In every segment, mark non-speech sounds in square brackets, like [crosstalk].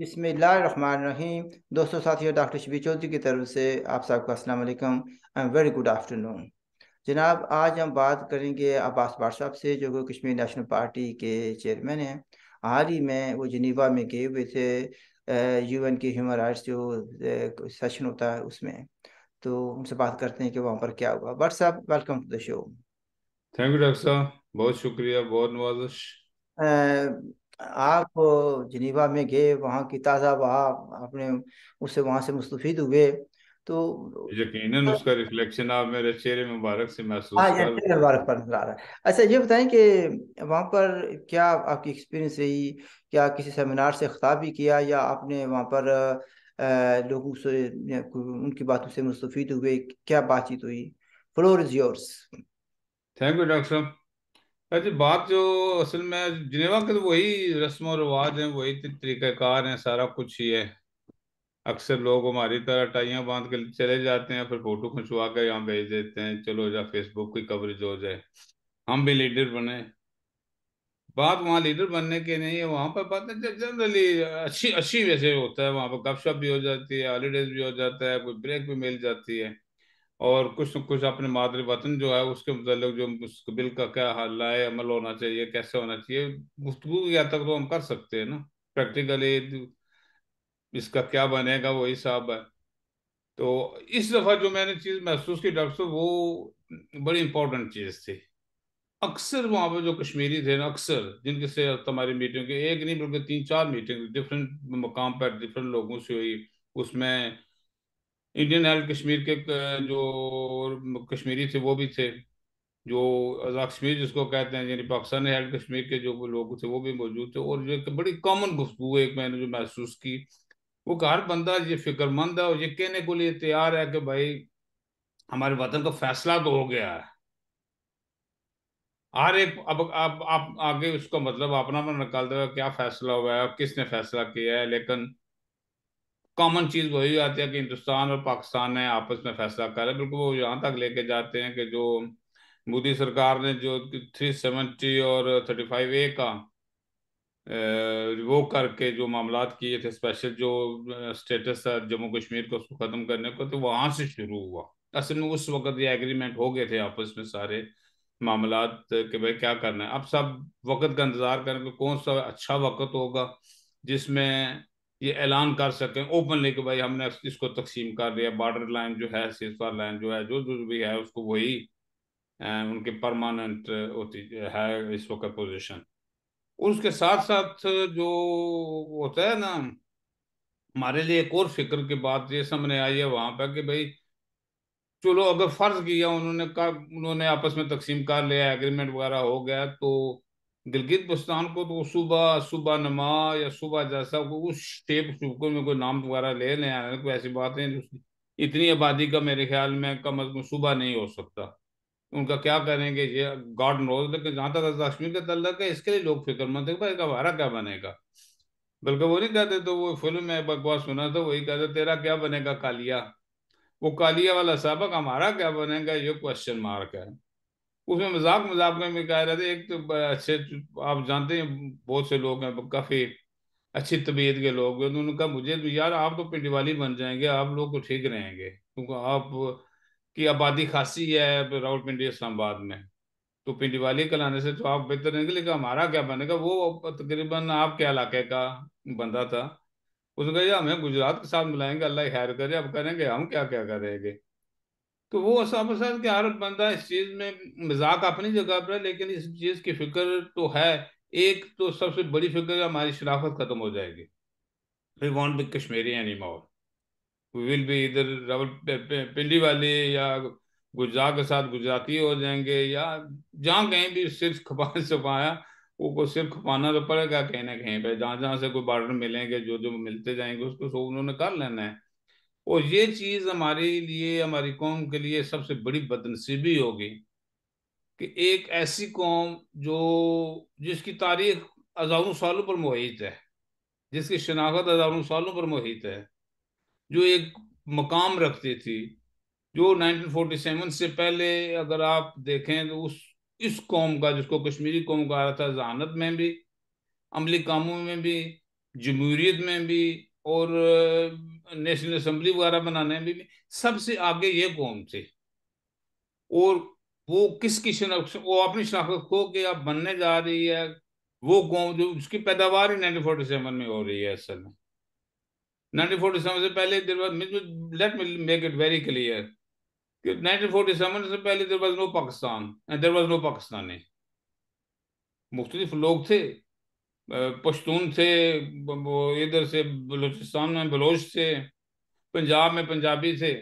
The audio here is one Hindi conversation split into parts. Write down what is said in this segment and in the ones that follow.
रहीम दोस्तों साथियों डॉक्टर शबी चौधरी की तरफ से आप सबको अस्सलाम वालेकुम I am very good afternoon जनाब आज हम बात करेंगे अब्बास बार साहब से जो कि कश्मीर नेशनल पार्टी के चेयरमैन हैं हाल ही में वो जनीवा में गए हुए थे यू एन की ह्यूमन राइट्स जो सेशन होता है उसमें तो उनसे बात करते हैं कि वहाँ पर क्या हुआ बट साहब welcome to the show thank you doctor साहब बहुत शुक्रिया बहुत नवाजश आप जनीवा में गए वहाँ की ताज़ा वहा आपने उससे वहां से मुस्तफीद हुए तो यकीनन हाँ। उसका रिफ्लेक्शन आप मेरे चेहरे मुबारक से महसूस आ, हाँ चेहरे मुबारक पर नजर आ रहा है अच्छा ये बताएं कि वहाँ पर क्या आपकी एक्सपीरियंस रही क्या किसी सेमिनार से खिताब भी किया या आपने वहाँ पर लोगों से उनकी बातों से मुस्तफीद हुए क्या बातचीत हुई floor is yours thank you doctor साहब अच्छा बात जो असल में जिनेवा के तो वही रस्म व रवाज हैं वही तरीक़ाकार हैं सारा कुछ ही है अक्सर लोग हमारी तरह टाइयाँ बांध के चले जाते हैं फिर फोटो खिंचवा कर यहाँ भेज देते हैं चलो जा फेसबुक की कवरेज हो जाए हम भी लीडर बने बात वहाँ लीडर बनने के नहीं है वहाँ पर बात जनरली अच्छी अच्छी वैसे होता है वहाँ पर गपशप भी हो जाती है हॉलीडेज भी हो जाता है कोई ब्रेक भी मिल जाती है और कुछ न कुछ अपने मादरे वतन जो है उसके मतलब जो मुस्तबिल का क्या हल है अमल होना चाहिए कैसे होना चाहिए गुफ्तु या तक तो हम कर सकते हैं ना प्रैक्टिकली इसका क्या बनेगा वही हिसाब है तो इस दफ़ा जो मैंने चीज़ महसूस की डॉक्टर साहब वो बड़ी इंपॉर्टेंट चीज़ थी अक्सर वहाँ पर जो कश्मीरी थे ना अक्सर जिनके से हमारी मीटिंग एक नहीं बल्कि तीन चार मीटिंग डिफरेंट मकाम पर डिफरेंट लोगों से हुई उसमें इंडियन आयल कश्मीर के जो कश्मीरी थे वो भी थे जो कश्मीर जिसको कहते हैं यानी पाकिस्तान आयल कश्मीर के जो लोग थे वो भी मौजूद थे और जो बड़ी कॉमन गुफ्तु एक मैंने जो महसूस की वो हर बंदा ये फिक्रमंद है और ये कहने को लिए तैयार है कि भाई हमारे वतन का फैसला तो हो गया है हर एक अब आप आप आगे उसका मतलब अपना अपना निकाल देगा क्या फैसला हुआ है किसने फैसला किया है लेकिन कॉमन चीज़ वही आती है कि हिंदुस्तान और पाकिस्तान ने आपस में फैसला करा बिल्कुल वो यहाँ तक लेके जाते हैं कि जो मोदी सरकार ने जो थ्री सेवेंटी और थर्टी फाइव ए का वो करके जो मामला किए थे स्पेशल जो स्टेटस था जम्मू कश्मीर को उसको ख़त्म करने को तो वहाँ से शुरू हुआ असल में उस वक्त ये एग्रीमेंट हो गए थे आपस में सारे मामला के भाई क्या करना है अब सब वक्त का इंतज़ार करें कि कौन सा अच्छा वक्त होगा जिसमें ये ऐलान कर सकें ओपनली कि भाई हमने इसको तकसीम कर दिया बॉर्डर लाइन जो है सिरसा लाइन जो है जो जो भी है उसको वही उनके परमानेंट होती है इस वक्त पोजिशन उसके साथ साथ जो होता है ना हमारे लिए एक और फिक्र की बात ये सामने आई है वहाँ पर कि भाई चलो अगर फर्ज किया उन्होंने कहा उन्होंने आपस में तकसीम कर लिया एग्रीमेंट वगैरह हो गया तो गिलगित बस्तान को तो सुबह सुबह नमा या सुबह जैसा को उस शेप चुपकों में कोई नाम वगैरह ले लें आने कोई ऐसी बात नहीं इतनी आबादी का मेरे ख्याल में कम अज कम सुबह नहीं हो सकता उनका क्या करेंगे ये गॉड नोज लेकिन जहाँ तक कश्मीर का तल्ला है इसके लिए लोग फिक्रमंद है भाई हमारा क्या बनेगा बल्कि वो नहीं कहते तो वो फिल्म में बकवास सुना था वही कहते तेरा क्या बनेगा कालिया वो कालिया वाला सबक हमारा क्या बनेगा ये क्वेश्चन मार्क है उसमें मजाक मजाक में भी कह रहे थे एक तो अच्छे आप जानते हैं बहुत से लोग हैं काफ़ी अच्छी तबीयत के लोग तो उन्होंने कहा मुझे तो यार आप तो पिंडी वाली बन जाएंगे आप लोग तो ठीक रहेंगे क्योंकि आप की आबादी खासी है पिंडी इस्लामाबाद में तो पिंडी वाली कहलाने से तो आप बेहतर रहेंगे लेकिन हमारा क्या बनेगा वो तकरीबन आपके इलाके का बंदा था उसने कहा हमें गुजरात के साथ मिलाएंगे अल्लाह खैर करे अब करेंगे हम क्या क्या करेंगे तो वो असमसद कि हर बंदा इस चीज़ में मजाक अपनी जगह पर है लेकिन इस चीज़ की फिक्र तो है एक तो सबसे बड़ी फिक्र हमारी शराफत ख़त्म हो जाएगी we won't be Kashmiri any more we will be इधर रावल पिंडी वाले या गुजरात के साथ गुजराती हो जाएंगे या जहाँ कहीं भी सिर्फ खपा छपाया वो को सिर्फ खपाना तो पड़ेगा कहीं ना कहीं पर जहाँ जहाँ से कोई बॉर्डर मिलेंगे जो जो मिलते जाएंगे उसको उन्होंने कर लेना है और ये चीज़ हमारे लिए हमारी कौम के लिए सबसे बड़ी बदनसीबी होगी कि एक ऐसी कौम जो जिसकी तारीख हज़ारों सालों पर मुहित है जिसकी शनाखत हज़ारों सालों पर मुहित है जो एक मकाम रखती थी जो 1947 से पहले अगर आप देखें तो उस इस कौम का जिसको कश्मीरी कौम कहा था जहानत में भी अमली कामों में भी जमहूरीत में भी और नेशनल असम्बली वगैरह बनाने में भी सबसे आगे ये कौम थे और वो किसकी शनाख्त वो अपनी शनाख्त खो के अब बनने जा रही है वो कौम जो उसकी पैदावार ही नाइनटीन फोर्टी सेवन में हो रही है असल में नाइनटीन फोर्टी सेवन से पहले let me make it very clear कि नाइनटीन फोर्टी सेवन से पहले there was no Pakistan there was no Pakistani मुख्तलिफ लोग थे पश्तून थे वो इधर से बलूचिस्तान में बलोच थे पंजाब में पंजाबी थे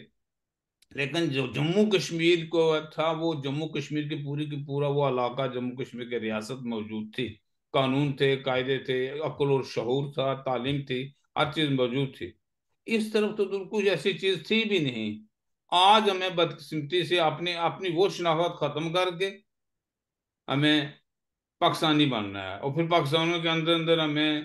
लेकिन जो जम्मू कश्मीर को था वो जम्मू कश्मीर की पूरी की पूरा वो इलाका जम्मू कश्मीर के रियासत मौजूद थी कानून थे कायदे थे अक्ल और शहूर था तालीम थी हर चीज़ मौजूद थी इस तरफ तो बिल्कुल ऐसी चीज़ थी भी नहीं आज हमें बदकिस्मती से अपने अपनी वो शनाख्त ख़त्म करके हमें पाकिस्तानी बनना है और फिर पाकिस्तानों के अंदर अंदर हमें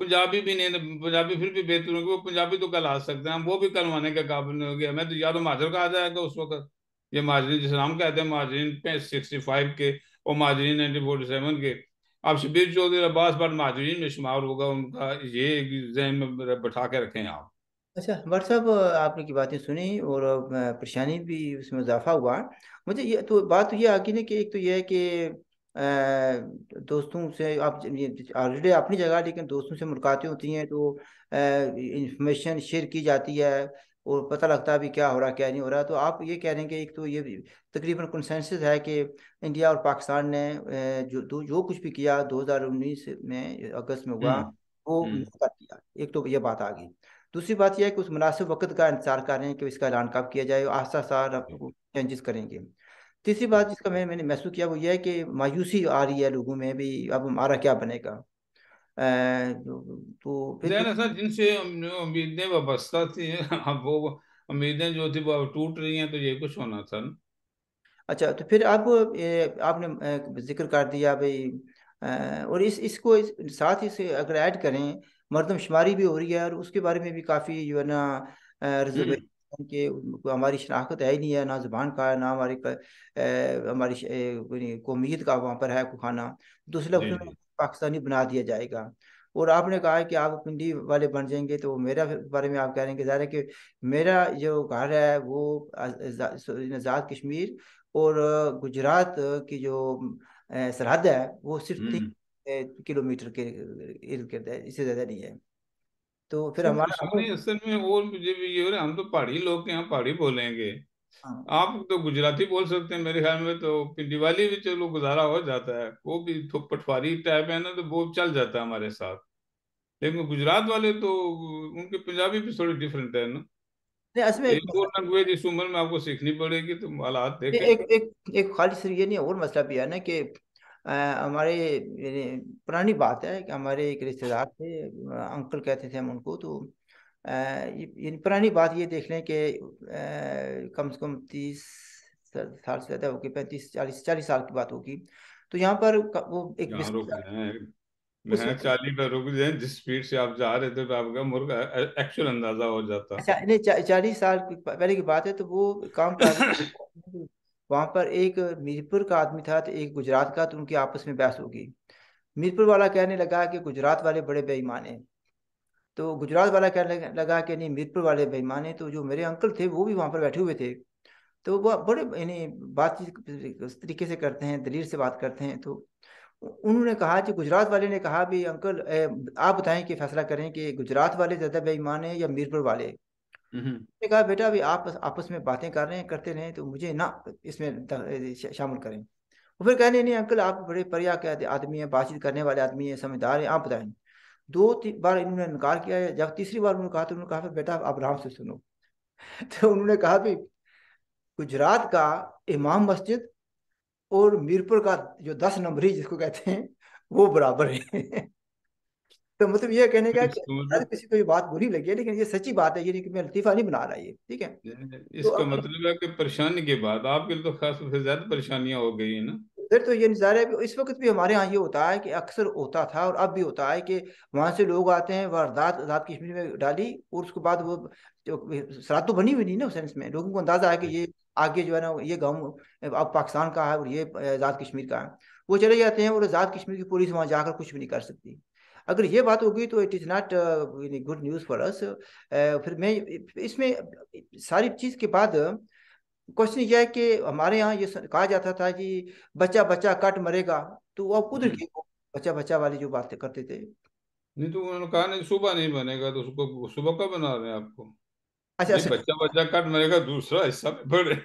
पंजाबी भी नहीं पंजाबी फिर भी बेहतर होंगे वो पंजाबी तो कल आ सकते हैं वो भी कलवाने के काबिल हो गया मैं तो या तो माजर आ जाएगा उस वक्त ये माजरीन जिस नाम कहते हैं माजरीन सिक्सटी फाइव के और माजरीन नाइनटीन फोर्टी सेवन के अब शबीर चौधरी अब्बास पर माजरीन में शुमार होगा उनका ये जहन में बैठा के रखें आप अच्छा भट्ट साहब आपने की बातें सुनी और परेशानी भी उसमें इजाफा हुआ मुझे ये तो बात तो ये आ गई ना कि एक तो यह है कि दोस्तों से आप ऑलरेडी अपनी जगह लेकिन दोस्तों से मुलाकातें होती हैं तो इंफॉर्मेशन शेयर की जाती है और पता लगता है भी क्या हो रहा क्या नहीं हो रहा तो आप ये कह रहे हैं कि एक तो ये तकरीबन कंसेंसस है कि इंडिया और पाकिस्तान ने जो जो कुछ भी किया 2019 में अगस्त में हुआ हम्म, वो हम्म। कर दिया एक तो ये बात आ गई दूसरी बात यह है कि उस मुनासिब वक्त का इंतजार कर रहे हैं कि इसका ऐलान कब किया जाए आस्ता आस्ता चेंजेस करेंगे तीसरी बात जिसका मैं मैंने महसूस किया वो ये है कि मायूसी आ रही है लोगों में भी अब हमारा क्या बनेगा तो सर तो जिनसे उम्मीदें वाबस्ता थी अब वो उम्मीदें जो थी वो अब टूट रही हैं तो ये कुछ होना था न? अच्छा तो फिर अब आपने जिक्र कर दिया भाई और इस इसको इस, साथ ही से अगर ऐड करें मरदमशुमारी भी हो रही है और उसके बारे में भी काफ़ी जो है ना हम्म। रिजर्वेशन कि हमारी शनाख्त है ही नहीं है ना ज़बान का है ना हमारी हमारी कौमीत का वहाँ पर है खाना दूसरे तो लफ्ज पाकिस्तानी बना दिया जाएगा और आपने कहा है कि आप पिंडी वाले बन जाएंगे तो मेरा बारे में आप कह रहे हैं कि ज़ाहिर है कि मेरा जो घर है वो आज़ाद कश्मीर और गुजरात की जो सरहद है वो सिर्फ तीन किलोमीटर के इर्द गिर्द है इससे ज़्यादा नहीं है तो फिर हमारा हमने असल में वो मुझे भी ये हो रहा है हम तो पहाड़ी लोग के यहाँ पहाड़ी बोलेंगे हाँ। आप तो गुजराती बोल सकते हैं मेरे ख्याल में तो दिवाली भी चलो गुजारा हो जाता है वो भी तो पटवारी टाइप है ना तो वो चल जाता है हमारे साथ लेकिन गुजरात वाले तो उनके पंजाबी भी थोड़ी डिफरेंट है ना लैंग्वेज इस उम्र में आपको सीखनी पड़ेगी तो हालात देखें एक एक एक खाली सिर्फ ये नहीं और मसला भी है ना कि हमारे पुरानी बात है कि हमारे एक रिश्तेदार थे अंकल कहते थे हम उनको तो ये पुरानी बात ये देख लें कि कम से कम तीस साल से ज़्यादा होगी पैंतीस चालीस चालीस साल की बात होगी तो यहाँ पर वो एक जा रहे थे तो आपका अंदाजा हो जाता अच्छा, चालीस साल पहले की बात है तो वो काम [coughs] वहां पर एक मीरपुर का आदमी था तो एक गुजरात का तो उनकी आपस में बहस होगी मीरपुर वाला कहने लगा कि गुजरात वाले बड़े बेईमान हैं तो गुजरात वाला कहने लगा कि नहीं मीरपुर वाले बेईमान हैं तो जो मेरे अंकल थे वो भी वहां पर बैठे हुए थे तो वह बड़े यानी बातचीत तरीके से करते हैं दलील से बात करते हैं तो उन्होंने कहा कि गुजरात वाले ने कहा भी अंकल आप बताएं कि फैसला करें कि गुजरात वाले ज़्यादा बेईमान हैं या मीरपुर वाले हम्म। मैंने कहा बेटा अभी आप आपस में बातें कर रहे हैं करते रहे तो मुझे ना इसमें शामिल करें वो फिर कहने नहीं अंकल आप बड़े परिया के आदमी हैं बातचीत करने वाले आदमी हैं समझदार हैं आप बताएं दो बार इन्होंने इनकार किया है जब तीसरी बार उन्होंने कहा तो उन्होंने कहा फिर बेटा आप आराम से सुनो [laughs] तो उन्होंने कहा भी गुजरात का इमाम मस्जिद और मीरपुर का जो दस नंबरी जिसको कहते हैं वो बराबर है [laughs] तो मतलब ये कहने का मतलब किसी को ये बात बुरी लगी है लेकिन ये सच्ची बात है ये नहीं मैं लतीफा नहीं बना रहा ये ठीक है तो इसका तो मतलब है कि परेशानी के बाद आपके लिए तो खास से ज्यादा परेशानियां हो गई है ना फिर तो ये नज़ारा है इस वक्त भी हमारे यहाँ ये होता है कि अक्सर होता था और अब भी होता है कि वहाँ से लोग आते हैं वारदात आजाद कश्मीर में डाली और उसके बाद वो सरात तो बनी हुई नहीं ना सेंस में लोगों को अंदाजा है कि ये आगे जो है ना ये गाँव अब पाकिस्तान का है और ये आज़ाद कश्मीर का है वो चले जाते हैं और आज़ाद कश्मीर की पुलिस वहाँ जाकर कुछ भी नहीं कर सकती अगर ये बात होगी तो it is not good news for us फिर मैं इसमें सारी चीज़ के बाद क्वेश्चन यह है कि हमारे यहाँ ये कहा जाता था कि बच्चा बच्चा कट मरेगा तो वह खुद हम्म। बच्चा बच्चा वाली जो बातें करते थे नहीं तो उन्होंने कहा नहीं सुबह नहीं बनेगा तो उसको सुबह कब बना रहे हैं आपको अच्छा अच्छा बच्चा बच्चा कट मरेगा दूसरा हिस्सा में बढ़े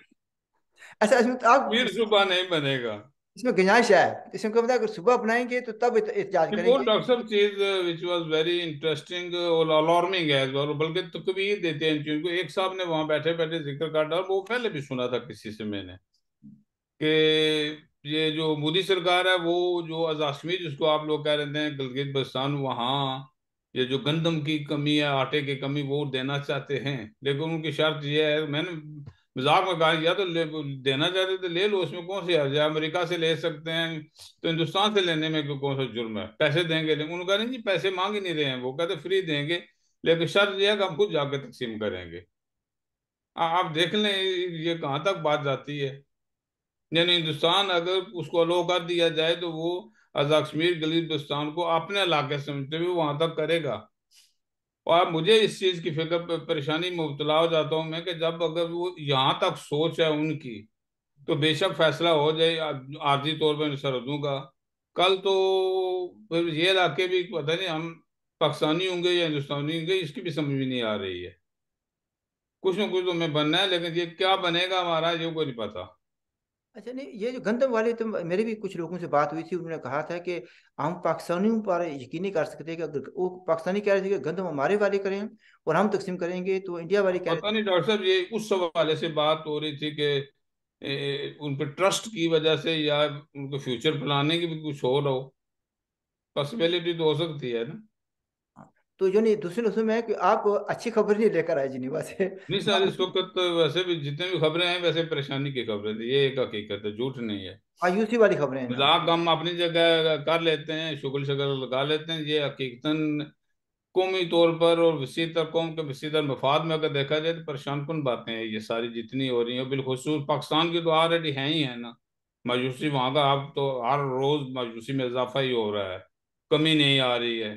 अच्छा इसमें तो आप फिर सुबह नहीं बनेगा इसमें गुंजाइश है इसमें क्या मतलब अगर सुबह अपनाएंगे तो तब इत्याज करेंगे वो डॉक्टर चीज व्हिच वाज वेरी इंटरेस्टिंग और अलार्मिंग है और बल्कि तकबीर तो देते हैं क्योंकि एक साहब ने वहां बैठे बैठे जिक्र काटा वो पहले भी सुना था किसी से मैंने कि ये जो मोदी सरकार है वो जो अजाशमी जिसको आप लोग कह रहे हैं गलगित बस्तान वहाँ ये जो गंदम की कमी है आटे की कमी वो देना चाहते हैं लेकिन उनकी शर्त यह है मैंने मजाक में कहा या तो ले देना चाहते तो ले लो उसमें कौन सी हर्ज है अमेरिका से ले सकते हैं तो हिंदुस्तान से लेने में कौन सा जुर्म है पैसे देंगे लेकिन उन्होंने कहा जी पैसे मांग ही नहीं रहे हैं वो कहते फ्री देंगे लेकिन शर्त यह है कि हम खुद जाकर तकसीम करेंगे आप देख लें ये कहाँ तक बात जाती है यानी हिंदुस्तान अगर उसको अलो कर दिया जाए तो वो आजाद कश्मीर हिंदुस्तान को अपने इलाके समझते हुए वहां तक करेगा और मुझे इस चीज़ की फिक्र परेशानी में मुबतला हो जाता हूँ मैं कि जब अगर वो यहाँ तक सोच है उनकी तो बेशक फैसला हो जाए आर्जी तौर पर मैं सरहदों का कल तो फिर ये इलाके भी पता नहीं हम पाकिस्तानी होंगे या हिंदुस्तानी होंगे इसकी भी समझ में नहीं आ रही है कुछ ना कुछ तो हमें बनना है लेकिन ये क्या बनेगा हमारा ये कोई नहीं पता अच्छा नहीं ये जो गंदम वाले तो मेरे भी कुछ लोगों से बात हुई थी उन्होंने कहा था कि हम पाकिस्तानियों पर यकीन नहीं कर सकते कि अगर वो पाकिस्तानी कह रहे थे कि गंदम हमारे वाले करें और हम तकसीम करेंगे तो इंडिया वाले कह रहे डॉक्टर साहब ये उस हवाले से बात हो रही थी कि उन पर ट्रस्ट की वजह से या उनको फ्यूचर प्लानिंग भी कुछ हो रहा हो पॉसिबिलिटी तो हो सकती है ना तो जो नहीं दूसरे रसूम है कि आप अच्छी खबर नहीं लेकर आए जी निवास नहीं सर इस वक्त तो वैसे भी जितने भी खबरें हैं वैसे परेशानी की खबरें तो ये एक हकीकत है झूठ नहीं है आयुषी वाली खबरें मजाक हम अपनी जगह कर लेते हैं शुक्ल शक्ल लगा लेते हैं ये हकीकतन कौमी तौर पर और वसी तर कौम के वसी तर मफाद में अगर देखा जाए तो परेशान कन बातें हैं ये सारी जितनी हो रही हैं बिलखसूस पाकिस्तान की तो ऑलरेडी है ही है ना मायूसी वहाँ का अब तो हर रोज़ मायूसी में इजाफा ही हो रहा है कमी नहीं आ रही है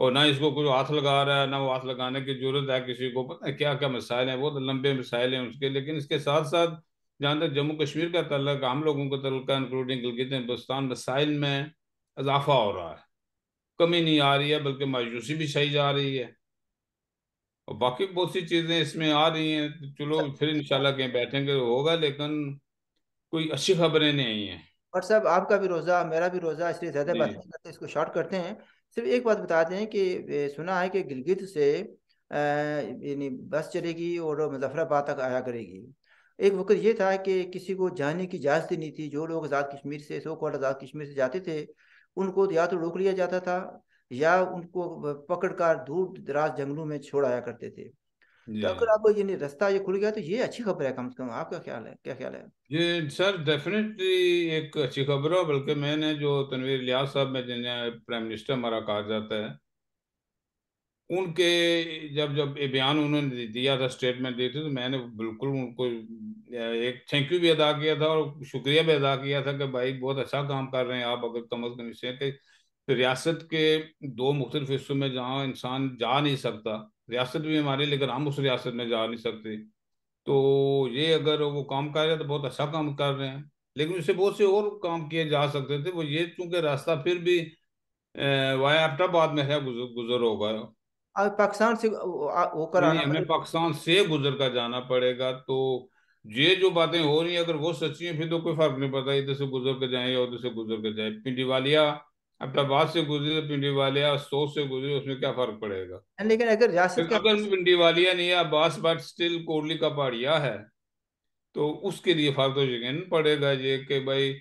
और ना इसको कुछ हाथ लगा रहा है ना वो हाथ लगाने की जरूरत है किसी को पता है क्या क्या मसाइल हैं बहुत लंबे मसाइल हैं उसके लेकिन इसके साथ साथ जहाँ तक जम्मू कश्मीर का तलक आम लोगों का तलक इंक्लूडिंग गलगित हिंदुस्तान मसाइल में इजाफा हो रहा है कमी नहीं आ रही है बल्कि मायूसी भी सही जा रही है और बाकी बहुत सी चीज़ें इसमें आ रही हैं तो चलो फिर इन शह बैठेंगे तो होगा लेकिन कोई अच्छी खबरें नहीं आई हैं और सब आपका भी रोज़ा मेरा भी रोज़ा इसलिए ज़्यादा बात करते हैं इसको शॉर्ट करते हैं सिर्फ एक बात बताते हैं कि सुना है कि गिलगित से यानी बस चलेगी और मुजफ्फराबाद तक आया करेगी एक वक्त ये था कि किसी को जाने की इजाज़त नहीं थी जो लोग आज़ाद कश्मीर से सो कॉल आज़ाद कश्मीर से जाते थे उनको या तो रोक लिया जाता था या उनको पकड़ कर दूर दराज जंगलों में छोड़ आया करते थे तो अगर आपको ये रास्ता ये खुल गया तो ये अच्छी खबर है कम से कम आपका ख्याल है क्या ख्याल है ये सर डेफिनेटली एक अच्छी खबर है बल्कि मैंने जो तनवीर लिया साहब में जिन्हें प्राइम मिनिस्टर हमारा कहा जाता है उनके जब जब ये बयान उन्होंने दिया था स्टेटमेंट दी थी तो मैंने बिल्कुल उनको एक थैंक यू भी अदा किया था और शुक्रिया भी अदा किया था कि भाई बहुत अच्छा काम कर रहे हैं आप अगर कम अज़ कम इससे कि रियासत के दो मुख्तलिफ हिस्सों में जहाँ इंसान जा नहीं सकता रियासत भी हमारी लेकिन हम उस रियासत में जा नहीं सकते तो ये अगर वो काम कर रहे हैं तो बहुत अच्छा काम कर रहे हैं लेकिन उससे बहुत से और काम किए जा सकते थे वो ये चूंकि रास्ता फिर भी वाया एबटाबाद में है गुजर, गुजर होगा पाकिस्तान से वो कराना हमें पाकिस्तान से गुजर कर जाना पड़ेगा तो ये जो बातें हो रही है अगर वो सच्ची है फिर तो कोई फर्क नहीं पड़ता इधर से गुजर के जाए या उधर से गुजर के जाए पिंडी वालिया अब टबाज से गुजरे तो पिंडी वाले या से गुजरे उसमें क्या फर्क पड़ेगा लेकिन अगर अगर पिंडी वालिया नहीं है अब्बास बट स्टिल कोडली का पहाड़िया है तो उसके लिए फर्क तो यकीन पड़ेगा ये कि भाई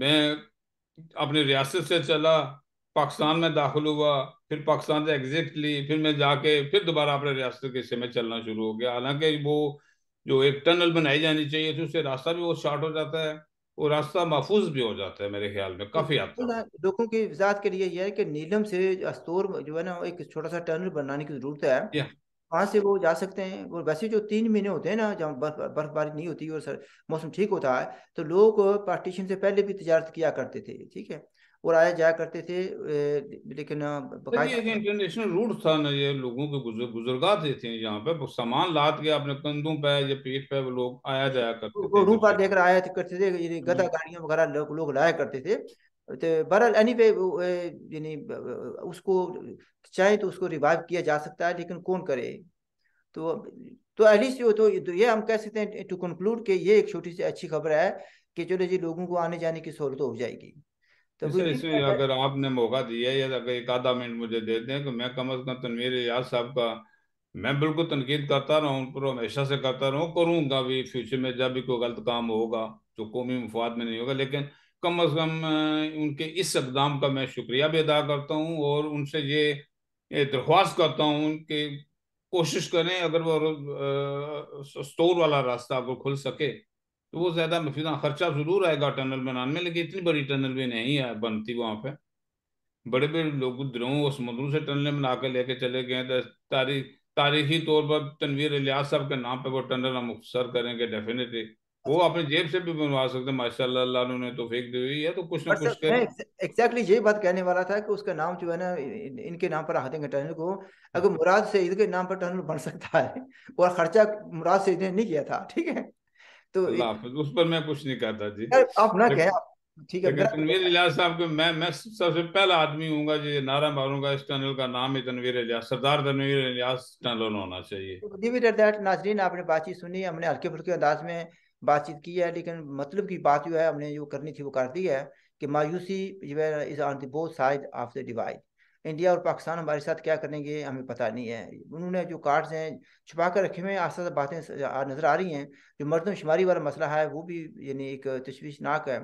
मैं अपने रियासत से चला पाकिस्तान में दाखिल हुआ फिर पाकिस्तान से एग्जिट ली फिर मैं जाके फिर दोबारा अपने रियासत के हिस्से में चलना शुरू हो गया हालांकि वो जो एक टनल बनाई जानी चाहिए थी उससे रास्ता भी बहुत शॉर्ट हो जाता है वो रास्ता महफूज भी हो जाता है मेरे ख्याल में काफी लोगों की वजात के लिए यह है कि नीलम से अस्तोर जो है ना एक छोटा सा टनल बनाने की जरूरत है वहां से वो जा सकते हैं और वैसे जो तीन महीने होते हैं ना जहाँ बर्फबारी नहीं होती और मौसम ठीक होता है तो लोग पार्टीशन से पहले भी तजारत किया करते थे ठीक है और आया जाया करते थे लेकिन इंटरनेशनल रूट था ना ये लोगों के बुजुर्ग गुजरगा थे, थे यहाँ पे सामान लाद के अपने कंधों पे या पेट पे वो लोग आया जाया करते थे रूट पर लेकर आया करते थे गदा हम्म। गाड़ियाँ वगैरह लोग लोग लाया करते थे तो बहरहाल एनी वे यानी उसको चाहे तो उसको रिवाइव किया जा सकता है लेकिन कौन करे तो तो एटलीस्ट तो, तो ये हम कह सकते हैं टू कंक्लूड कि ये एक छोटी सी अच्छी खबर है कि चलो जी लोगों को आने जाने की सहूलत हो जाएगी तो इसमें अगर आपने मौका दिया या अगर एक आधा मिनट मुझे दे दें तो मैं कम अज कम तनवीर याद साहब का मैं बिल्कुल तनकीद करता रहा हूँ पर हमेशा से करता रहा करूँगा भी फ्यूचर में जब भी कोई गलत काम होगा जो कौमी मफाद में नहीं होगा लेकिन कम अज कम उनके इस इकदाम का मैं शुक्रिया भी अदा करता हूँ और उनसे ये दरख्वास्त करता हूँ कि कोशिश करें अगर वो स्टोर वाला रास्ता अगर खुल सके तो वो ज़्यादा मफीदा हाँ, खर्चा ज़रूर आएगा टनल बनाने में लेकिन इतनी बड़ी टनल भी नहीं है बनती वहाँ पे बड़े बड़े लोग द्रोह और समुद्रों से टनल बना कर लेके चले गए तारीख तारीखी तौर पर तनवीर इलियास साहब के नाम पर वो टनल हम अक्सर करेंगे डेफिनेटली वो अच्छा। अपने जेब से भी बनवा सकते हैं माशाल्लाह अल्लाह तो फेंक दी हुई है तो कुछ ना कुछ कर एग्जैक्टली यही बात कहने वाला था कि उसका नाम जो है ना इनके नाम पर देंगे टनल को अगर मुराद सईद के नाम पर टनल बन सकता है और खर्चा मुराद सईद ने नहीं किया था ठीक है तो उस पर मैं कुछ नहीं कहता जी आप ना कहें ठीक है तनवीर इलाज साहब के मैं मैं सबसे पहला आदमी हूँ जो ये नारा मारूंगा इस टनल का नाम ही तनवीर इलाज सरदार तनवीर इलाज टनल होना चाहिए तो नाजरीन आपने बातचीत सुनी हमने हल्के फुल्के अंदाज में बातचीत की है लेकिन मतलब की बात जो है हमने जो करनी थी वो कर दी है कि मायूसी जो है इस on the both side of the divide India और पाकिस्तान हमारे साथ क्या करेंगे हमें पता नहीं है उन्होंने जो कार्ड्स हैं छुपा कर रखे हुए हैं आस्था बातें नज़र आ रही हैं जो शुमारी वाला मसला है वो भी यानी एक तशवीशनाक है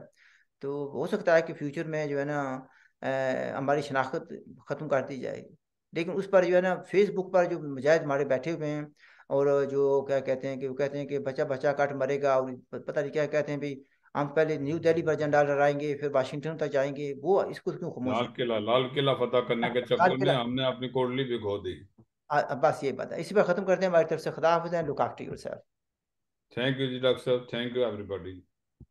तो हो सकता है कि फ्यूचर में जो है ना हमारी शनाख्त ख़त्म कर दी जाएगी लेकिन उस पर जो है ना फेसबुक पर जो मुजाहिद हमारे बैठे हुए हैं और जो क्या कहते हैं कि वो कहते हैं कि बच्चा बच्चा काट मरेगा और पता नहीं क्या कहते हैं भाई हम पहले न्यू दिल्ली पर झंडा लहराएंगे फिर वाशिंगटन तक जाएंगे वो इसको क्यों खामोश लाल किला लाल किला फतह करने के हाँ, चक्कर में हमने अपनी कोडली भी खो दी बस ये बात है इसी पर खत्म करते हैं हमारी तरफ से खुदा हाफिज look after yourself thank you ji doctor साहब थैंक यू एवरीबॉडी